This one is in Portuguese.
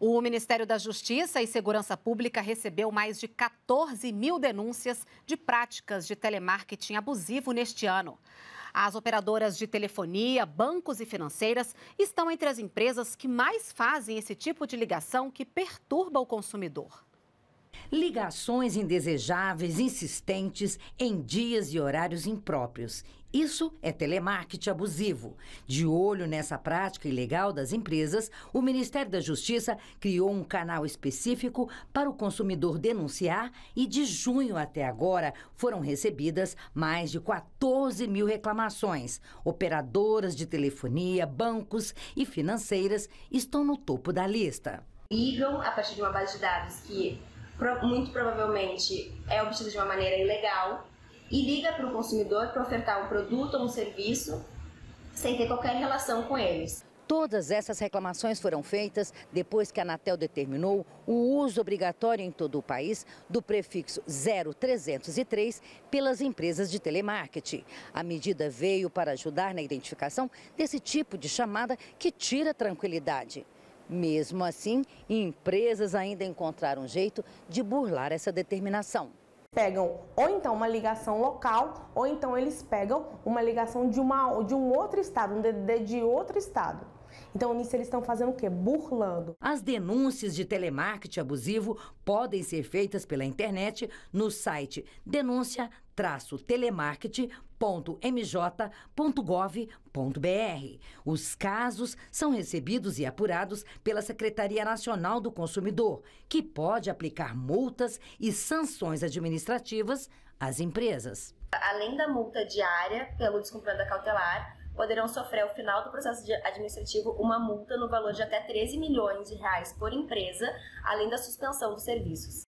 O Ministério da Justiça e Segurança Pública recebeu mais de 14 mil denúncias de práticas de telemarketing abusivo neste ano. As operadoras de telefonia, bancos e financeiras estão entre as empresas que mais fazem esse tipo de ligação que perturba o consumidor. Ligações indesejáveis, insistentes, em dias e horários impróprios. Isso é telemarketing abusivo. De olho nessa prática ilegal das empresas, o Ministério da Justiça criou um canal específico para o consumidor denunciar e de junho até agora foram recebidas mais de 14 mil reclamações. Operadoras de telefonia, bancos e financeiras estão no topo da lista ligam a partir de uma base de dados que muito provavelmente é obtido de uma maneira ilegal e liga para o consumidor para ofertar um produto ou um serviço sem ter qualquer relação com eles. Todas essas reclamações foram feitas depois que a Anatel determinou o uso obrigatório em todo o país do prefixo 0303 pelas empresas de telemarketing. A medida veio para ajudar na identificação desse tipo de chamada que tira tranquilidade. Mesmo assim, empresas ainda encontraram um jeito de burlar essa determinação pegam ou então uma ligação local ou então eles pegam uma ligação de, uma, de um outro estado, um DDD de outro estado. Então, nisso eles estão fazendo o quê? Burlando. As denúncias de telemarketing abusivo podem ser feitas pela internet no site denúncia telemarketing.mj.gov.br. Os casos são recebidos e apurados pela Secretaria Nacional do Consumidor, que pode aplicar multas e sanções administrativas às empresas. Além da multa diária pelo descumprimento da cautelar, poderão sofrer ao final do processo administrativo uma multa no valor de até 13 milhões de reais por empresa, além da suspensão dos serviços.